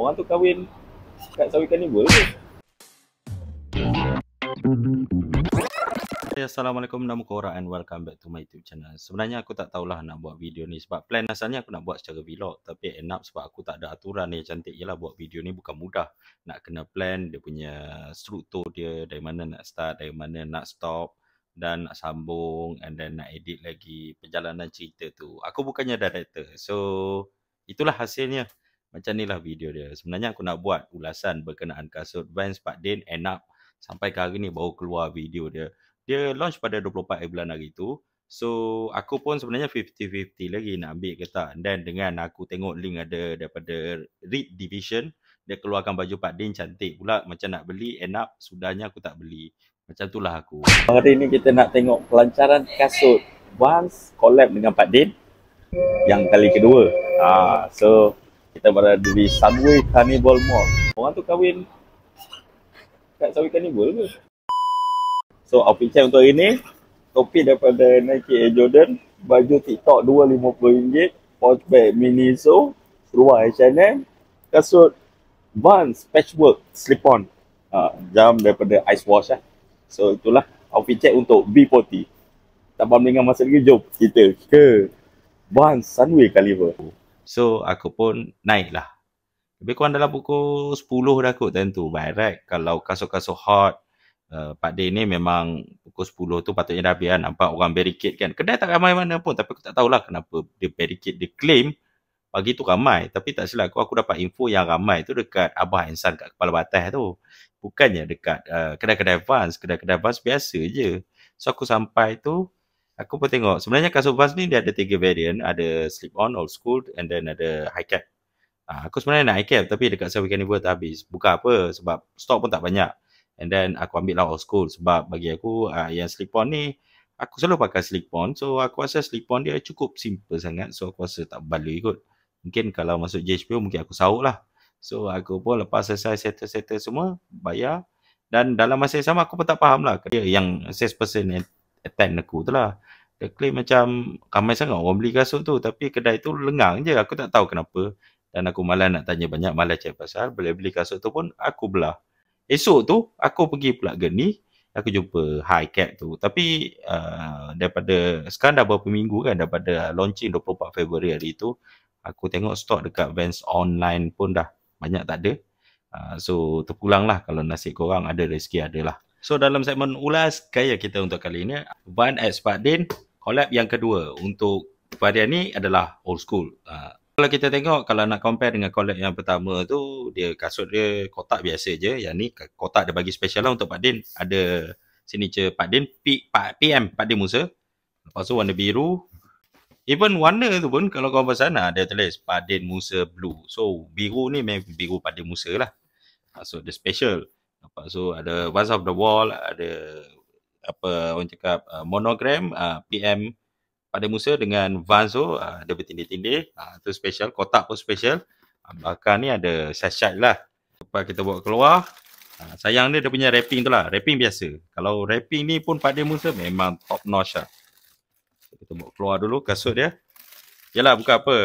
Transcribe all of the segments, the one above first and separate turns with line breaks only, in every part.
orang tu kahwin kat sawi karnival ke? Ya, Assalamualaikum, nama korang and welcome back to my YouTube channel Sebenarnya aku tak tahulah nak buat video ni Sebab plan asalnya aku nak buat secara vlog Tapi end up sebab aku tak ada aturan ni Cantik je lah buat video ni bukan mudah Nak kena plan dia punya struktur dia Dari mana nak start, dari mana nak stop Dan nak sambung and then nak edit lagi Perjalanan cerita tu Aku bukannya director So itulah hasilnya macam ni lah video dia. Sebenarnya aku nak buat ulasan berkenaan kasut Vans Pak Din end up sampai ke hari ni baru keluar video dia. Dia launch pada 24 eh, bulan hari tu. So aku pun sebenarnya 50-50 lagi nak ambil ke tak. Dan dengan aku tengok link ada daripada Reed Division. Dia keluarkan baju Pak Din cantik pula. Macam nak beli end up sudahnya aku tak beli. Macam tu lah aku. Hari ni kita nak tengok pelancaran kasut Vans collab dengan Pak Din. Yang kali kedua. Ah, so kita berada di Subway Cannibal Mall. Orang tu kahwin kat Subway cannibal. ke? So, outfit champ untuk hari ni, topi daripada Nike Air Jordan, baju TikTok RM250, pouch bag Miniso, seruah H&M, kasut Vans Patchwork Slip-on, ha, jam daripada Ice Wash lah. So, itulah outfit check untuk B40. Tak paham dengan masa lagi, jom kita ke Vans Sunway Caliber. Oh. So aku pun naik lah. Lebih kurang dalam pukul 10 dah kot time By right, kalau kasut-kasut hot, uh, Pak Day ni memang pukul 10 tu patutnya dah habis kan. Nampak orang barricade kan. Kedai tak ramai mana pun tapi aku tak tahulah kenapa dia barricade, dia claim pagi tu ramai. Tapi tak silap aku, aku dapat info yang ramai tu dekat Abah Insan kat Kepala Batas tu. Bukannya dekat uh, kedai-kedai advance. Kedai-kedai advance biasa je. So aku sampai tu, Aku pun tengok. Sebenarnya kasut vans ni dia ada tiga varian. Ada slip on, old school and then ada high cap. Ha, aku sebenarnya nak high cap tapi dekat Selfie Carnival tak habis. buka apa sebab stock pun tak banyak. And then aku ambil lah old school sebab bagi aku uh, yang slip on ni aku selalu pakai slip on. So aku rasa slip on dia cukup simple sangat. So aku rasa tak balik ikut. Mungkin kalau masuk JHPO mungkin aku sawuk lah. So aku pun lepas selesai settle-settle semua bayar. Dan dalam masa yang sama aku pun tak faham lah. Yang sales person yang attend aku tu lah. Dia claim macam ramai sangat orang beli kasut tu. Tapi kedai tu lengang je. Aku tak tahu kenapa. Dan aku malas nak tanya banyak. Malas cakap pasal. Boleh beli kasut tu pun aku belah. Esok tu aku pergi pula geni. Aku jumpa high cap tu. Tapi uh, daripada sekarang dah berapa minggu kan. Daripada launching 24 Februari hari tu. Aku tengok stok dekat Vans online pun dah banyak tak ada. Uh, so terpulang lah kalau nasib korang ada rezeki lah. So dalam segmen ulas gaya kita untuk kali ini, Van X Fadin collab yang kedua untuk varian ni adalah old school. Uh, kalau kita tengok kalau nak compare dengan collab yang pertama tu, dia kasut dia kotak biasa je. Yang ni kotak dia bagi special lah untuk Pak Din. Ada signature Pak Din, Pak, PM Pak Din Musa. Lepas tu warna biru. Even warna tu pun kalau kau pasal nak ha, dia tulis Pak Din Musa Blue. So biru ni memang biru Pak Din Musa lah. So dia special. Nampak so ada Vase of the Wall, ada apa orang cakap uh, monogram uh, PM pada Musa dengan Vans tu uh, ada bertindih-tindih. Uh, tu special, kotak pun special. Uh, bahkan ni ada sachet lah. Lepas kita bawa keluar, uh, sayang ni dia punya wrapping tu lah. Wrapping biasa. Kalau wrapping ni pun pada Musa memang top notch lah. Kita bawa keluar dulu kasut dia. Yalah bukan apa.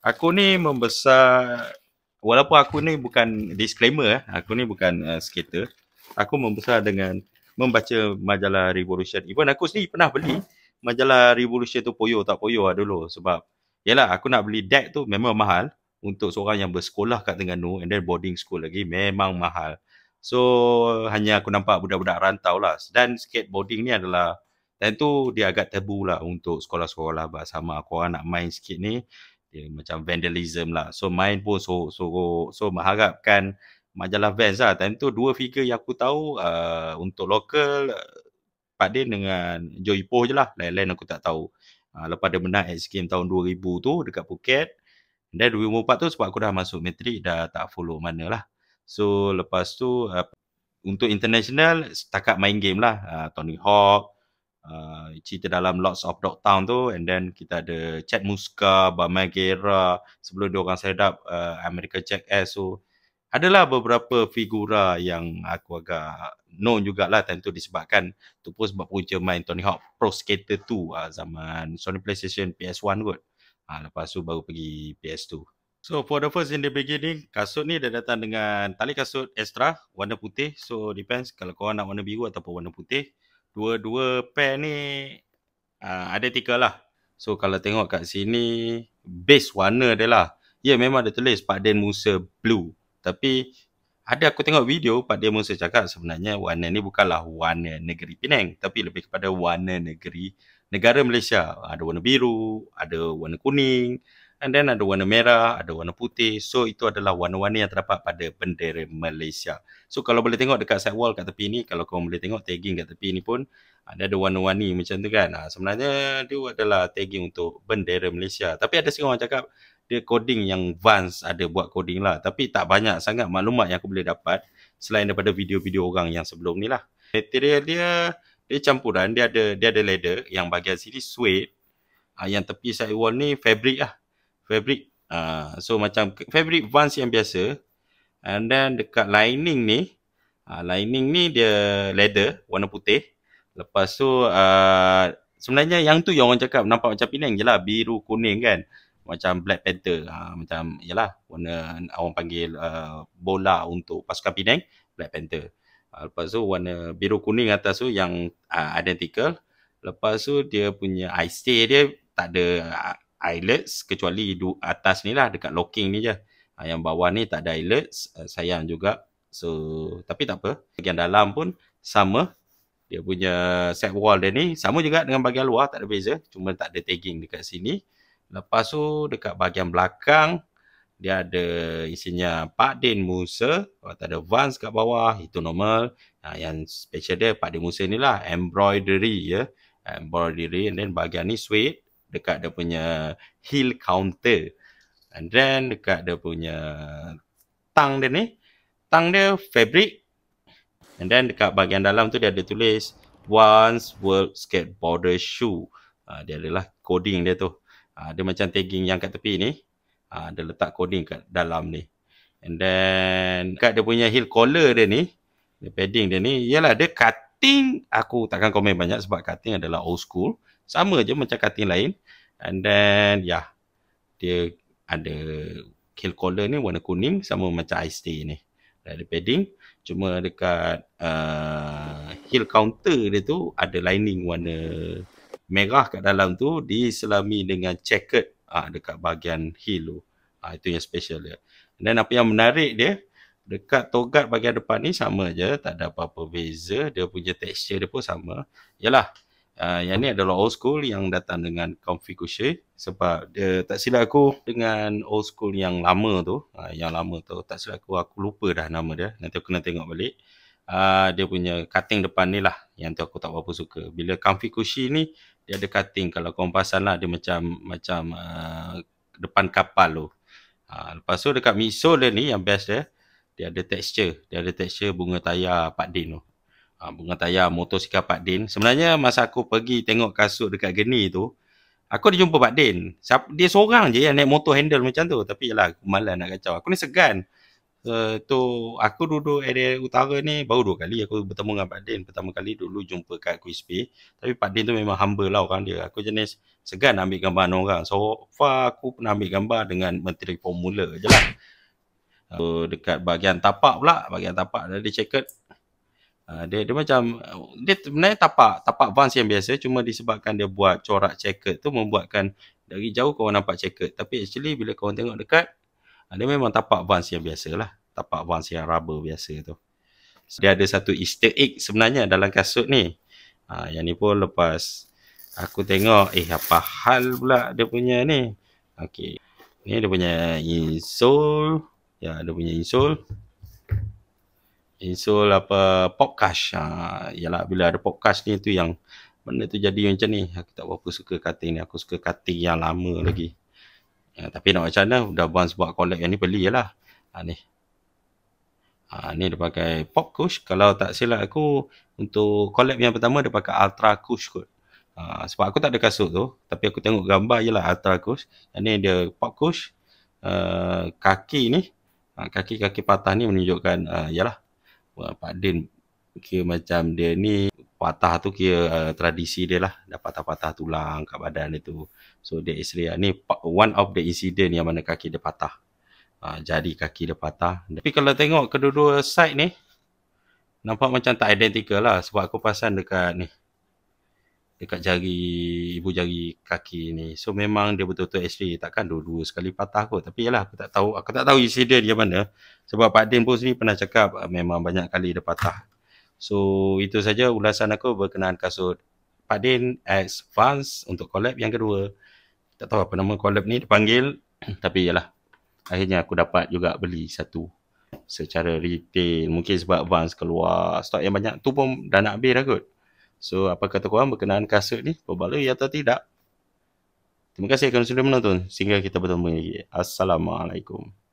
Aku ni membesar walaupun aku ni bukan disclaimer eh, aku ni bukan uh, skater aku membesar dengan membaca majalah revolution even aku sendiri pernah beli majalah revolution tu poyo tak poyo lah dulu sebab yalah aku nak beli deck tu memang mahal untuk seorang yang bersekolah kat Terengganu and then boarding school lagi memang mahal so hanya aku nampak budak-budak rantau lah dan skateboarding ni adalah dan tu dia agak tebu lah untuk sekolah-sekolah bahasa sama korang nak main sikit ni dia macam vandalism lah. So main pun so so so mengharapkan majalah Vans lah. Time tu dua figure yang aku tahu uh, untuk local uh, Pak Din dengan Joe Ipoh je lah. Lain-lain aku tak tahu. Uh, lepas dia menang X Game tahun 2000 tu dekat Phuket. Dan 2004 tu sebab aku dah masuk metrik dah tak follow mana lah. So lepas tu uh, untuk international setakat main game lah. Uh, Tony Hawk, uh, cerita dalam Lots of Dogtown tu and then kita ada Chad Muska, Bama Gera, sebelum dia orang set up uh, ah, America Jack S so adalah beberapa figura yang aku agak known jugalah tentu disebabkan tu pun sebab punca main Tony Hawk Pro Skater 2 uh, ah, zaman Sony PlayStation PS1 kot. Uh, lepas tu baru pergi PS2. So for the first in the beginning, kasut ni dia datang dengan tali kasut extra warna putih. So depends kalau korang nak warna biru ataupun warna putih dua-dua pair ni uh, ada tiga lah. So kalau tengok kat sini, base warna dia lah. Ya yeah, memang ada tulis Pak Den Musa Blue. Tapi ada aku tengok video Pak Den Musa cakap sebenarnya warna ni bukanlah warna negeri Penang. Tapi lebih kepada warna negeri negara Malaysia. Ada warna biru, ada warna kuning, And then ada warna merah, ada warna putih. So itu adalah warna-warna yang terdapat pada bendera Malaysia. So kalau boleh tengok dekat side wall kat tepi ni, kalau kau boleh tengok tagging kat tepi ni pun ada ah, ada warna-warni macam tu kan. Ha, sebenarnya dia adalah tagging untuk bendera Malaysia. Tapi ada sekarang orang cakap dia coding yang Vance ada buat coding lah. Tapi tak banyak sangat maklumat yang aku boleh dapat selain daripada video-video orang yang sebelum ni lah. Material dia, dia campuran. Dia ada dia ada leather yang bagian sini suede. Ha, yang tepi side wall ni fabric lah fabric uh, so macam fabric vans yang biasa and then dekat lining ni uh, lining ni dia leather warna putih lepas tu uh, sebenarnya yang tu yang orang cakap nampak macam pinang je lah biru kuning kan macam Black Panther ha, Macam Yalah Warna Orang panggil uh, Bola untuk Pasukan Penang Black Panther ha, Lepas tu warna Biru kuning atas tu Yang uh, Identical Lepas tu Dia punya IC dia Tak ada eyelets kecuali di atas ni lah dekat locking ni je. Ha, yang bawah ni tak ada eyelets. Uh, ah, sayang juga. So tapi tak apa. Bagian dalam pun sama. Dia punya set wall dia ni sama juga dengan bagian luar tak ada beza. Cuma tak ada tagging dekat sini. Lepas tu dekat bahagian belakang dia ada isinya Pak Din Musa. Kalau tak ada Vans kat bawah itu normal. Ha, yang special dia Pak Din Musa ni lah embroidery ya. Embroidery and then bahagian ni suede dekat dia punya heel counter and then dekat dia punya tang dia ni tang dia fabric and then dekat bahagian dalam tu dia ada tulis once world skateboarder shoe uh, dia adalah coding dia tu uh, dia macam tagging yang kat tepi ni uh, dia letak coding kat dalam ni and then dekat dia punya heel collar dia ni the padding dia ni ialah dia cutting aku takkan komen banyak sebab cutting adalah old school sama je macam cutting lain. And then, yeah. Dia ada kill collar ni warna kuning sama macam ice ni. Ada padding. Cuma dekat uh, heel counter dia tu ada lining warna merah kat dalam tu diselami dengan checkered uh, ah, dekat bahagian heel tu. Uh, itu yang special dia. Dan apa yang menarik dia, dekat togat bagian depan ni sama je. Tak ada apa-apa beza. Dia punya texture dia pun sama. Yalah. Ah, yang ni adalah old school yang datang dengan configuration sebab dia tak silap aku dengan old school yang lama tu uh, yang lama tu tak silap aku aku lupa dah nama dia nanti aku kena tengok balik uh, dia punya cutting depan ni lah yang tu aku tak berapa suka bila configuration ni dia ada cutting kalau kau pasal lah dia macam macam uh, depan kapal tu uh, lepas tu dekat miso dia ni yang best dia dia ada texture dia ada texture bunga tayar Pak Din tu ha, bunga tayar motosikal Pak Din. Sebenarnya masa aku pergi tengok kasut dekat Geni tu, aku ada jumpa Pak Din. Dia seorang je yang naik motor handle macam tu. Tapi yalah, aku malas nak kacau. Aku ni segan. Uh, tu aku duduk area utara ni baru dua kali aku bertemu dengan Pak Din. Pertama kali dulu jumpa kat Crispy. Tapi Pak Din tu memang humble lah orang dia. Aku jenis segan nak ambil gambar orang. So far aku pernah ambil gambar dengan menteri formula je lah. Uh, dekat bahagian tapak pula. Bahagian tapak ada checkered. Ah, dia dia macam dia sebenarnya tapak tapak Vans yang biasa cuma disebabkan dia buat corak checkered tu membuatkan dari jauh kau nampak checkered tapi actually bila kau tengok dekat uh, dia memang tapak Vans yang biasalah tapak Vans yang rubber biasa tu so, dia ada satu easter egg sebenarnya dalam kasut ni uh, yang ni pun lepas aku tengok eh apa hal pula dia punya ni okey ni dia punya insole ya dia punya insole insul apa podcast ha ialah bila ada podcast ni tu yang benda tu jadi macam ni aku tak berapa suka cutting ni aku suka cutting yang lama hmm. lagi ya, tapi nak macam mana dah buang sebab collect yang ni beli jelah ha ni ha ni dia pakai pop kush kalau tak silap aku untuk collab yang pertama dia pakai ultra kush kot ha, sebab aku tak ada kasut tu tapi aku tengok gambar lah, ultra kush yang ni dia pop kush uh, ha, kaki ni ha, kaki-kaki patah ni menunjukkan uh, yalah Pak Din kira macam dia ni patah tu kira uh, tradisi dia lah dah patah-patah tulang kat badan dia tu so dia isteri ni one of the incident yang mana kaki dia patah uh, jadi kaki dia patah tapi kalau tengok kedua-dua side ni nampak macam tak identikal lah sebab aku pasang dekat ni uh, dekat jari ibu jari kaki ni. So memang dia betul-betul X-ray takkan dua-dua sekali patah kot. Tapi yalah aku tak tahu aku tak tahu isi dia mana. Sebab Pak Din pun sendiri pernah cakap ah, memang banyak kali dia patah. So itu saja ulasan aku berkenaan kasut Pak Din X Vance untuk collab yang kedua. Tak tahu apa nama collab ni dipanggil tapi yalah akhirnya aku dapat juga beli satu secara retail mungkin sebab vans keluar stok yang banyak tu pun dah nak habis dah kot. So apa kata korang berkenaan kasut ni ya atau tidak Terima kasih kerana sudah menonton Sehingga kita bertemu lagi Assalamualaikum